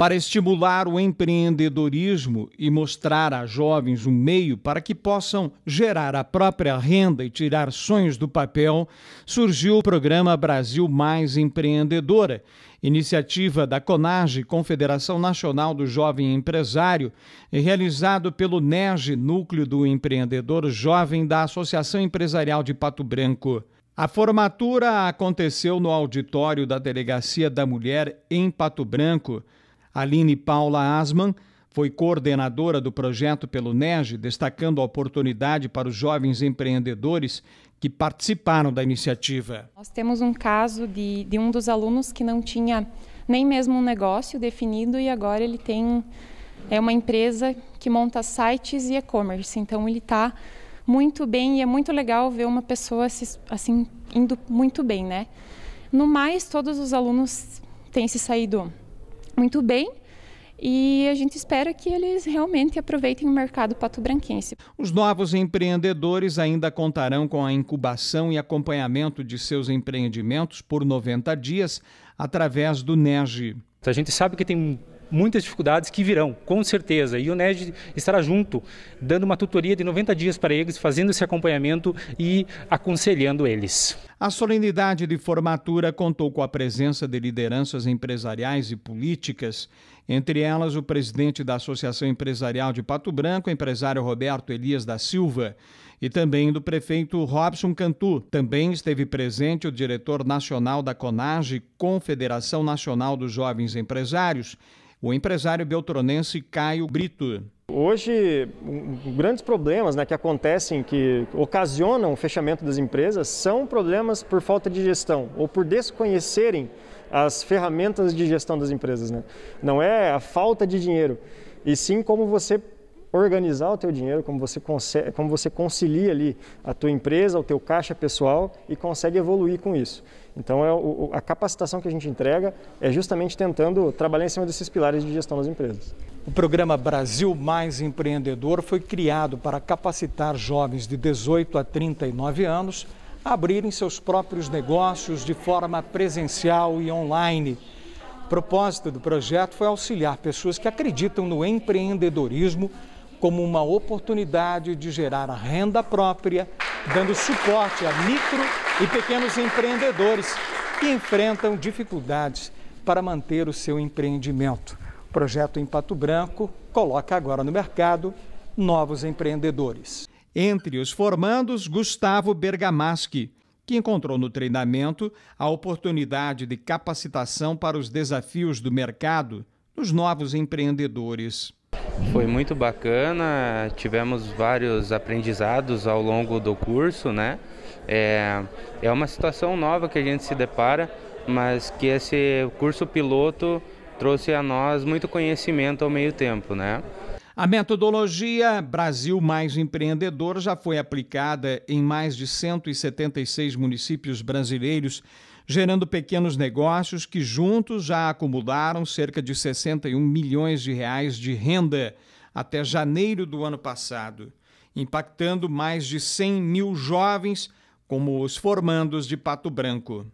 Para estimular o empreendedorismo e mostrar a jovens um meio para que possam gerar a própria renda e tirar sonhos do papel, surgiu o programa Brasil Mais Empreendedora, iniciativa da CONAGE, Confederação Nacional do Jovem Empresário, realizado pelo NERJ, Núcleo do Empreendedor Jovem da Associação Empresarial de Pato Branco. A formatura aconteceu no auditório da Delegacia da Mulher em Pato Branco. Aline Paula Asman foi coordenadora do projeto pelo NEG, destacando a oportunidade para os jovens empreendedores que participaram da iniciativa. Nós temos um caso de, de um dos alunos que não tinha nem mesmo um negócio definido e agora ele tem é uma empresa que monta sites e e-commerce. Então ele está muito bem e é muito legal ver uma pessoa assim indo muito bem, né? No mais, todos os alunos têm se saído muito bem. E a gente espera que eles realmente aproveitem o mercado pato-branquense. Os novos empreendedores ainda contarão com a incubação e acompanhamento de seus empreendimentos por 90 dias através do NERJ. A gente sabe que tem muitas dificuldades que virão, com certeza. E o NED estará junto, dando uma tutoria de 90 dias para eles, fazendo esse acompanhamento e aconselhando eles. A solenidade de formatura contou com a presença de lideranças empresariais e políticas entre elas, o presidente da Associação Empresarial de Pato Branco, empresário Roberto Elias da Silva, e também do prefeito Robson Cantu. Também esteve presente o diretor nacional da CONAGE, Confederação Nacional dos Jovens Empresários, o empresário beltronense Caio Brito. Hoje, grandes problemas né, que acontecem, que ocasionam o fechamento das empresas, são problemas por falta de gestão ou por desconhecerem as ferramentas de gestão das empresas, né? Não é a falta de dinheiro, e sim como você organizar o teu dinheiro, como você consegue, como você concilia ali a tua empresa, o teu caixa pessoal e consegue evoluir com isso. Então é o, a capacitação que a gente entrega é justamente tentando trabalhar em cima desses pilares de gestão das empresas. O programa Brasil Mais Empreendedor foi criado para capacitar jovens de 18 a 39 anos abrirem seus próprios negócios de forma presencial e online. O propósito do projeto foi auxiliar pessoas que acreditam no empreendedorismo como uma oportunidade de gerar a renda própria, dando suporte a micro e pequenos empreendedores que enfrentam dificuldades para manter o seu empreendimento. O projeto Empato Branco coloca agora no mercado novos empreendedores. Entre os formandos, Gustavo Bergamaschi, que encontrou no treinamento a oportunidade de capacitação para os desafios do mercado dos novos empreendedores. Foi muito bacana, tivemos vários aprendizados ao longo do curso, né? É, é uma situação nova que a gente se depara, mas que esse curso piloto trouxe a nós muito conhecimento ao meio tempo, né? A metodologia Brasil Mais Empreendedor já foi aplicada em mais de 176 municípios brasileiros, gerando pequenos negócios que juntos já acumularam cerca de 61 milhões de reais de renda até janeiro do ano passado, impactando mais de 100 mil jovens como os formandos de Pato Branco.